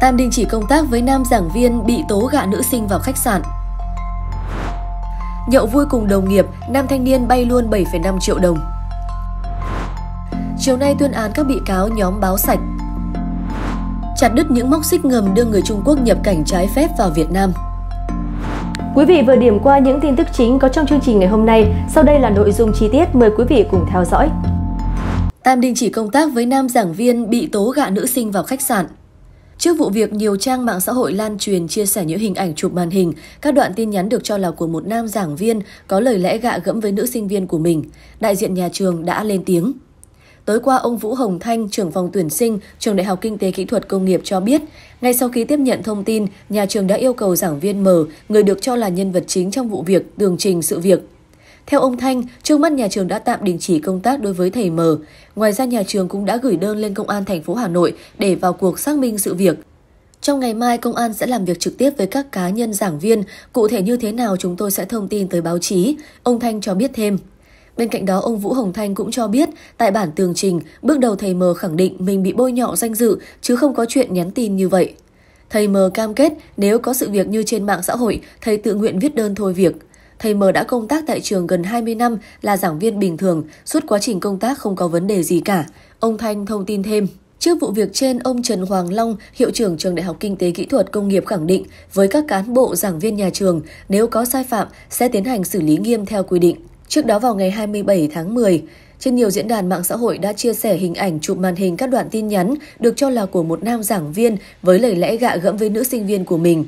Tam đình chỉ công tác với nam giảng viên bị tố gạ nữ sinh vào khách sạn. Nhậu vui cùng đồng nghiệp, nam thanh niên bay luôn 7,5 triệu đồng. Chiều nay tuyên án các bị cáo nhóm báo sạch. Chặt đứt những móc xích ngầm đưa người Trung Quốc nhập cảnh trái phép vào Việt Nam. Quý vị vừa điểm qua những tin tức chính có trong chương trình ngày hôm nay. Sau đây là nội dung chi tiết, mời quý vị cùng theo dõi. Tam đình chỉ công tác với nam giảng viên bị tố gạ nữ sinh vào khách sạn. Trước vụ việc nhiều trang mạng xã hội lan truyền chia sẻ những hình ảnh chụp màn hình, các đoạn tin nhắn được cho là của một nam giảng viên có lời lẽ gạ gẫm với nữ sinh viên của mình, đại diện nhà trường đã lên tiếng. Tối qua, ông Vũ Hồng Thanh, trưởng phòng tuyển sinh, trường Đại học Kinh tế Kỹ thuật Công nghiệp cho biết, ngay sau khi tiếp nhận thông tin, nhà trường đã yêu cầu giảng viên M, người được cho là nhân vật chính trong vụ việc, tường trình sự việc. Theo ông Thanh, trước mắt nhà trường đã tạm đình chỉ công tác đối với thầy M. Ngoài ra nhà trường cũng đã gửi đơn lên công an thành phố Hà Nội để vào cuộc xác minh sự việc. Trong ngày mai, công an sẽ làm việc trực tiếp với các cá nhân giảng viên. Cụ thể như thế nào chúng tôi sẽ thông tin tới báo chí, ông Thanh cho biết thêm. Bên cạnh đó, ông Vũ Hồng Thanh cũng cho biết, tại bản tường trình, bước đầu thầy M khẳng định mình bị bôi nhọ danh dự, chứ không có chuyện nhắn tin như vậy. Thầy M cam kết nếu có sự việc như trên mạng xã hội, thầy tự nguyện viết đơn thôi việc. Thầy M đã công tác tại trường gần 20 năm, là giảng viên bình thường, suốt quá trình công tác không có vấn đề gì cả. Ông Thanh thông tin thêm. Trước vụ việc trên, ông Trần Hoàng Long, hiệu trưởng trường Đại học Kinh tế Kỹ thuật Công nghiệp khẳng định với các cán bộ giảng viên nhà trường, nếu có sai phạm sẽ tiến hành xử lý nghiêm theo quy định. Trước đó vào ngày 27 tháng 10, trên nhiều diễn đàn mạng xã hội đã chia sẻ hình ảnh chụp màn hình các đoạn tin nhắn được cho là của một nam giảng viên với lời lẽ gạ gẫm với nữ sinh viên của mình.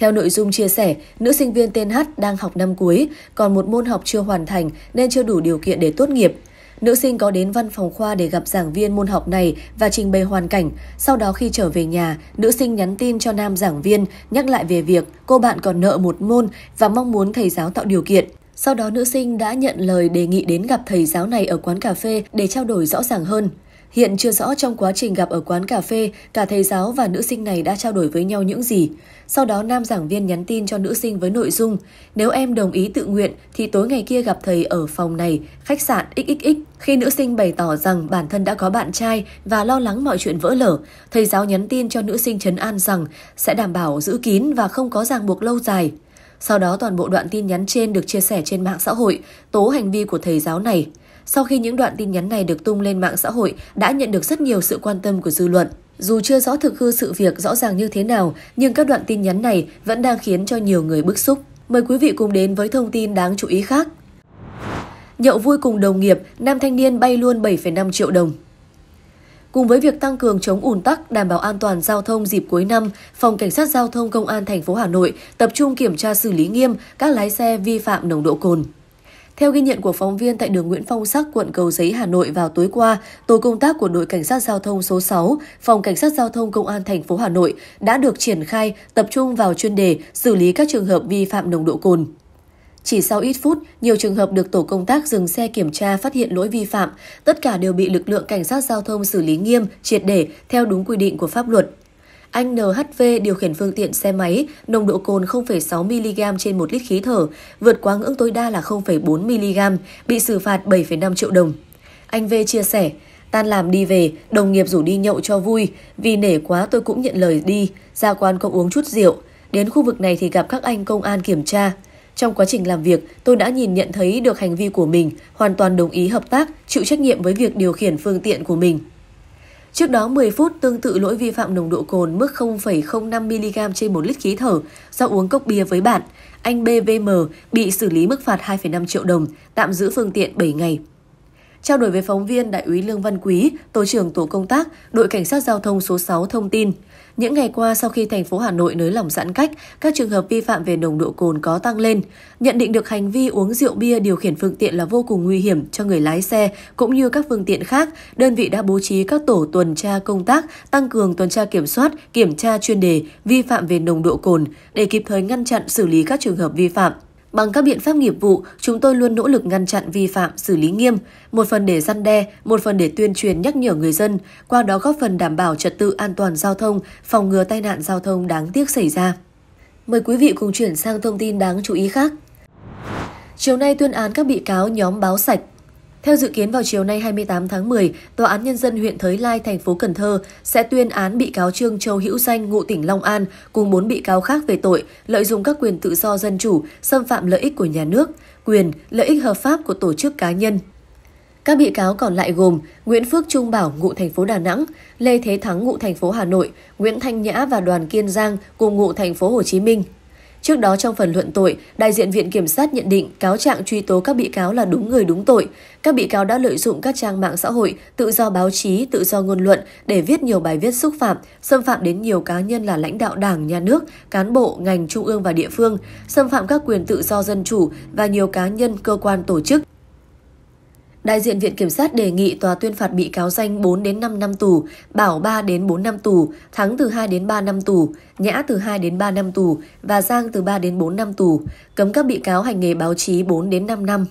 Theo nội dung chia sẻ, nữ sinh viên tên H đang học năm cuối, còn một môn học chưa hoàn thành nên chưa đủ điều kiện để tốt nghiệp. Nữ sinh có đến văn phòng khoa để gặp giảng viên môn học này và trình bày hoàn cảnh. Sau đó khi trở về nhà, nữ sinh nhắn tin cho nam giảng viên nhắc lại về việc cô bạn còn nợ một môn và mong muốn thầy giáo tạo điều kiện. Sau đó nữ sinh đã nhận lời đề nghị đến gặp thầy giáo này ở quán cà phê để trao đổi rõ ràng hơn. Hiện chưa rõ trong quá trình gặp ở quán cà phê, cả thầy giáo và nữ sinh này đã trao đổi với nhau những gì. Sau đó nam giảng viên nhắn tin cho nữ sinh với nội dung Nếu em đồng ý tự nguyện thì tối ngày kia gặp thầy ở phòng này, khách sạn XXX. Khi nữ sinh bày tỏ rằng bản thân đã có bạn trai và lo lắng mọi chuyện vỡ lở, thầy giáo nhắn tin cho nữ sinh trấn an rằng sẽ đảm bảo giữ kín và không có ràng buộc lâu dài. Sau đó toàn bộ đoạn tin nhắn trên được chia sẻ trên mạng xã hội, tố hành vi của thầy giáo này. Sau khi những đoạn tin nhắn này được tung lên mạng xã hội đã nhận được rất nhiều sự quan tâm của dư luận. Dù chưa rõ thực hư sự việc rõ ràng như thế nào, nhưng các đoạn tin nhắn này vẫn đang khiến cho nhiều người bức xúc. Mời quý vị cùng đến với thông tin đáng chú ý khác. Nhậu vui cùng đồng nghiệp, nam thanh niên bay luôn 7,5 triệu đồng. Cùng với việc tăng cường chống ùn tắc, đảm bảo an toàn giao thông dịp cuối năm, Phòng Cảnh sát Giao thông Công an thành phố Hà Nội tập trung kiểm tra xử lý nghiêm các lái xe vi phạm nồng độ cồn. Theo ghi nhận của phóng viên tại đường Nguyễn Phong Sắc, quận Cầu Giấy, Hà Nội vào tối qua, tổ công tác của đội cảnh sát giao thông số 6, phòng cảnh sát giao thông công an thành phố Hà Nội đã được triển khai tập trung vào chuyên đề xử lý các trường hợp vi phạm nồng độ cồn. Chỉ sau ít phút, nhiều trường hợp được tổ công tác dừng xe kiểm tra phát hiện lỗi vi phạm, tất cả đều bị lực lượng cảnh sát giao thông xử lý nghiêm, triệt để theo đúng quy định của pháp luật. Anh NHV điều khiển phương tiện xe máy, nồng độ cồn 0,6mg trên 1 lít khí thở, vượt quá ngưỡng tối đa là 0,4mg, bị xử phạt 7,5 triệu đồng. Anh V chia sẻ, tan làm đi về, đồng nghiệp rủ đi nhậu cho vui, vì nể quá tôi cũng nhận lời đi, ra quán có uống chút rượu. Đến khu vực này thì gặp các anh công an kiểm tra. Trong quá trình làm việc, tôi đã nhìn nhận thấy được hành vi của mình, hoàn toàn đồng ý hợp tác, chịu trách nhiệm với việc điều khiển phương tiện của mình. Trước đó 10 phút tương tự lỗi vi phạm nồng độ cồn mức 0,05mg trên 1 lít khí thở do uống cốc bia với bạn, anh BVM bị xử lý mức phạt 2,5 triệu đồng, tạm giữ phương tiện 7 ngày. Trao đổi với phóng viên Đại úy Lương Văn Quý, Tổ trưởng Tổ công tác, đội Cảnh sát Giao thông số 6 thông tin – những ngày qua sau khi thành phố Hà Nội nới lỏng giãn cách, các trường hợp vi phạm về nồng độ cồn có tăng lên. Nhận định được hành vi uống rượu bia điều khiển phương tiện là vô cùng nguy hiểm cho người lái xe cũng như các phương tiện khác, đơn vị đã bố trí các tổ tuần tra công tác tăng cường tuần tra kiểm soát, kiểm tra chuyên đề vi phạm về nồng độ cồn để kịp thời ngăn chặn xử lý các trường hợp vi phạm. Bằng các biện pháp nghiệp vụ, chúng tôi luôn nỗ lực ngăn chặn vi phạm, xử lý nghiêm, một phần để răn đe, một phần để tuyên truyền nhắc nhở người dân, qua đó góp phần đảm bảo trật tự an toàn giao thông, phòng ngừa tai nạn giao thông đáng tiếc xảy ra. Mời quý vị cùng chuyển sang thông tin đáng chú ý khác. Chiều nay tuyên án các bị cáo nhóm báo sạch theo dự kiến vào chiều nay 28 tháng 10, Tòa án Nhân dân huyện Thới Lai, thành phố Cần Thơ sẽ tuyên án bị cáo Trương Châu Hữu Danh, ngụ tỉnh Long An, cùng bốn bị cáo khác về tội lợi dụng các quyền tự do dân chủ, xâm phạm lợi ích của nhà nước, quyền, lợi ích hợp pháp của tổ chức cá nhân. Các bị cáo còn lại gồm Nguyễn Phước Trung Bảo, ngụ thành phố Đà Nẵng, Lê Thế Thắng, ngụ thành phố Hà Nội, Nguyễn Thanh Nhã và Đoàn Kiên Giang, cùng ngụ thành phố Hồ Chí Minh. Trước đó trong phần luận tội, đại diện Viện Kiểm sát nhận định cáo trạng truy tố các bị cáo là đúng người đúng tội. Các bị cáo đã lợi dụng các trang mạng xã hội, tự do báo chí, tự do ngôn luận để viết nhiều bài viết xúc phạm, xâm phạm đến nhiều cá nhân là lãnh đạo đảng, nhà nước, cán bộ, ngành trung ương và địa phương, xâm phạm các quyền tự do dân chủ và nhiều cá nhân, cơ quan, tổ chức Đại diện Viện Kiểm sát đề nghị tòa tuyên phạt bị cáo danh 4 đến 5 năm tù, Bảo 3 đến 4 năm tù, Thắng từ 2 đến 3 năm tù, Nhã từ 2 đến 3 năm tù và Giang từ 3 đến 4 năm tù, cấm các bị cáo hành nghề báo chí 4 đến 5 năm.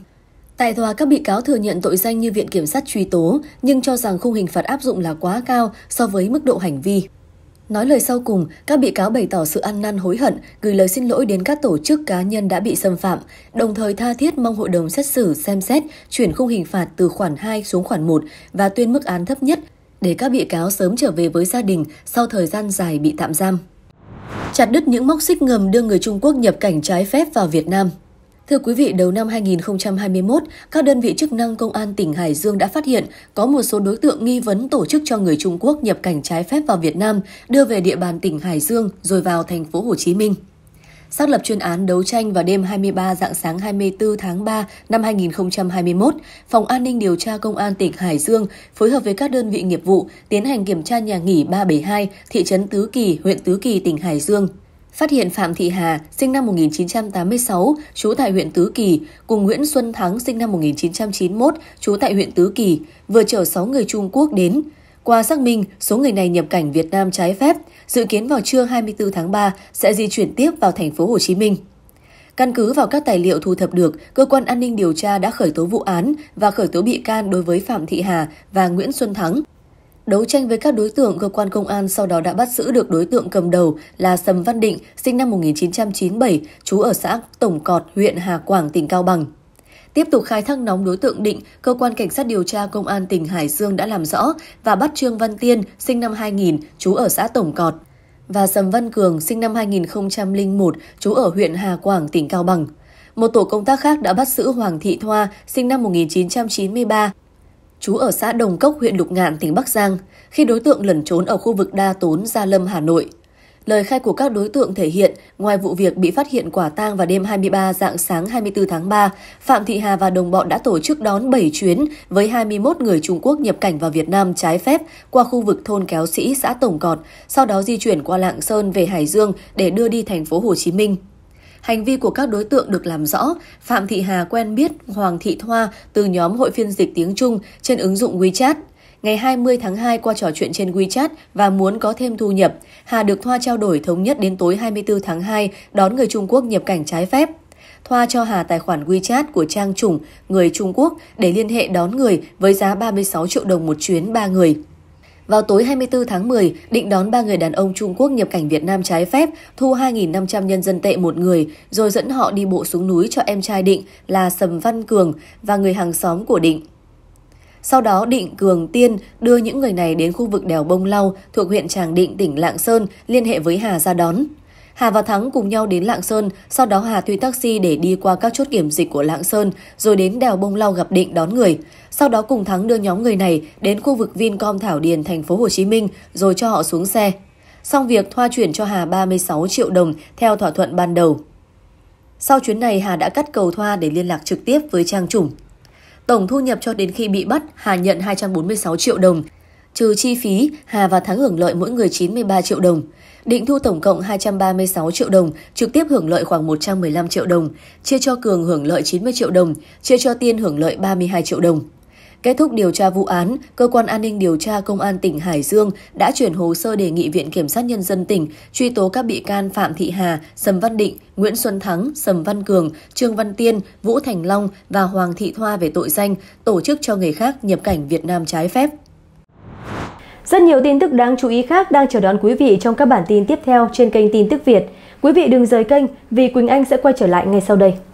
Tại tòa, các bị cáo thừa nhận tội danh như Viện Kiểm sát truy tố, nhưng cho rằng khung hình phạt áp dụng là quá cao so với mức độ hành vi. Nói lời sau cùng, các bị cáo bày tỏ sự ăn năn hối hận, gửi lời xin lỗi đến các tổ chức cá nhân đã bị xâm phạm, đồng thời tha thiết mong hội đồng xét xử xem xét chuyển khung hình phạt từ khoản 2 xuống khoản 1 và tuyên mức án thấp nhất để các bị cáo sớm trở về với gia đình sau thời gian dài bị tạm giam. Chặt đứt những móc xích ngầm đưa người Trung Quốc nhập cảnh trái phép vào Việt Nam. Thưa quý vị, đầu năm 2021, các đơn vị chức năng công an tỉnh Hải Dương đã phát hiện có một số đối tượng nghi vấn tổ chức cho người Trung Quốc nhập cảnh trái phép vào Việt Nam, đưa về địa bàn tỉnh Hải Dương rồi vào thành phố Hồ Chí Minh. Xác lập chuyên án đấu tranh vào đêm 23 dạng sáng 24 tháng 3 năm 2021, Phòng An ninh điều tra Công an tỉnh Hải Dương phối hợp với các đơn vị nghiệp vụ tiến hành kiểm tra nhà nghỉ 372, thị trấn Tứ Kỳ, huyện Tứ Kỳ, tỉnh Hải Dương. Phát hiện Phạm Thị Hà, sinh năm 1986, trú tại huyện Tứ Kỳ, cùng Nguyễn Xuân Thắng, sinh năm 1991, trú tại huyện Tứ Kỳ, vừa chở 6 người Trung Quốc đến. Qua xác minh, số người này nhập cảnh Việt Nam trái phép, dự kiến vào trưa 24 tháng 3 sẽ di chuyển tiếp vào thành phố Hồ Chí Minh. Căn cứ vào các tài liệu thu thập được, cơ quan an ninh điều tra đã khởi tố vụ án và khởi tố bị can đối với Phạm Thị Hà và Nguyễn Xuân Thắng, Đấu tranh với các đối tượng, cơ quan công an sau đó đã bắt giữ được đối tượng cầm đầu là Sầm Văn Định, sinh năm 1997, trú ở xã Tổng Cọt, huyện Hà Quảng, tỉnh Cao Bằng. Tiếp tục khai thác nóng đối tượng Định, cơ quan cảnh sát điều tra công an tỉnh Hải Dương đã làm rõ và bắt Trương Văn Tiên, sinh năm 2000, trú ở xã Tổng Cọt, và Sầm Văn Cường, sinh năm 2001, trú ở huyện Hà Quảng, tỉnh Cao Bằng. Một tổ công tác khác đã bắt giữ Hoàng Thị Thoa, sinh năm 1993, Chú ở xã Đồng Cốc, huyện Lục Ngạn, tỉnh Bắc Giang, khi đối tượng lẩn trốn ở khu vực Đa Tốn, Gia Lâm, Hà Nội. Lời khai của các đối tượng thể hiện, ngoài vụ việc bị phát hiện quả tang vào đêm 23 dạng sáng 24 tháng 3, Phạm Thị Hà và đồng bọn đã tổ chức đón 7 chuyến với 21 người Trung Quốc nhập cảnh vào Việt Nam trái phép qua khu vực thôn Kéo Sĩ, xã Tổng Cọt, sau đó di chuyển qua Lạng Sơn về Hải Dương để đưa đi thành phố Hồ Chí Minh. Hành vi của các đối tượng được làm rõ, Phạm Thị Hà quen biết Hoàng Thị Thoa từ nhóm hội phiên dịch tiếng Trung trên ứng dụng WeChat. Ngày 20 tháng 2 qua trò chuyện trên WeChat và muốn có thêm thu nhập, Hà được Thoa trao đổi thống nhất đến tối 24 tháng 2 đón người Trung Quốc nhập cảnh trái phép. Thoa cho Hà tài khoản WeChat của trang chủng người Trung Quốc để liên hệ đón người với giá 36 triệu đồng một chuyến 3 người. Vào tối 24 tháng 10, định đón ba người đàn ông Trung Quốc nhập cảnh Việt Nam trái phép, thu 2.500 nhân dân tệ một người, rồi dẫn họ đi bộ xuống núi cho em trai Định là Sầm Văn Cường và người hàng xóm của Định. Sau đó Định Cường Tiên đưa những người này đến khu vực đèo Bông Lau thuộc huyện Tràng Định, tỉnh Lạng Sơn, liên hệ với Hà ra đón. Hà và Thắng cùng nhau đến Lạng Sơn, sau đó Hà thuê taxi để đi qua các chốt kiểm dịch của Lạng Sơn, rồi đến đèo Bông Lau gặp Định đón người. Sau đó cùng Thắng đưa nhóm người này đến khu vực Vincom Thảo Điền, thành phố Hồ Chí Minh, rồi cho họ xuống xe. Xong việc, Thoa chuyển cho Hà 36 triệu đồng theo thỏa thuận ban đầu. Sau chuyến này, Hà đã cắt cầu Thoa để liên lạc trực tiếp với Trang Chủng. Tổng thu nhập cho đến khi bị bắt, Hà nhận 246 triệu đồng, Trừ chi phí, Hà và Thắng hưởng lợi mỗi người 93 triệu đồng. Định thu tổng cộng 236 triệu đồng, trực tiếp hưởng lợi khoảng 115 triệu đồng, chia cho Cường hưởng lợi 90 triệu đồng, chia cho Tiên hưởng lợi 32 triệu đồng. Kết thúc điều tra vụ án, cơ quan an ninh điều tra công an tỉnh Hải Dương đã chuyển hồ sơ đề nghị viện kiểm sát nhân dân tỉnh truy tố các bị can Phạm Thị Hà, Sầm Văn Định, Nguyễn Xuân Thắng, Sầm Văn Cường, Trương Văn Tiên, Vũ Thành Long và Hoàng Thị Thoa về tội danh tổ chức cho người khác nhập cảnh Việt Nam trái phép. Rất nhiều tin tức đáng chú ý khác đang chờ đón quý vị trong các bản tin tiếp theo trên kênh Tin tức Việt. Quý vị đừng rời kênh vì Quỳnh Anh sẽ quay trở lại ngay sau đây.